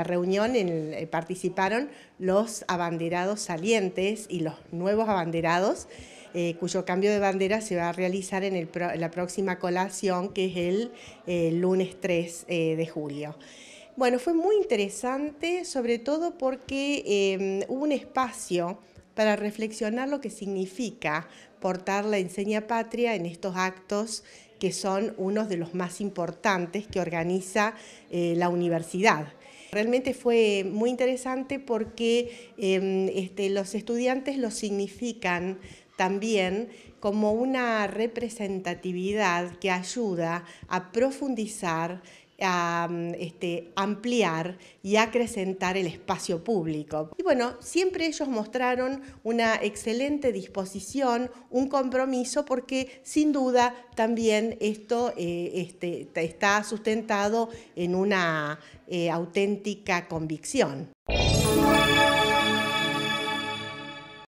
la reunión en eh, participaron los abanderados salientes y los nuevos abanderados, eh, cuyo cambio de bandera se va a realizar en, la próxima colación, que es el eh, lunes 3 de julio. Bueno, fue muy interesante, sobre todo porque hubo un espacio para reflexionar lo que significa portar la enseña patria en estos actos que son unos de los más importantes que organiza eh, la universidad. Realmente fue muy interesante porque em, este, los estudiantes lo significan también como una representatividad que ayuda a profundizar a mm, este, ampliar y acrecentar el espacio público. Y bueno, siempre ellos mostraron una excelente disposición, un compromiso, porque sin duda también esto eh, este, está sustentado en una eh, auténtica convicción.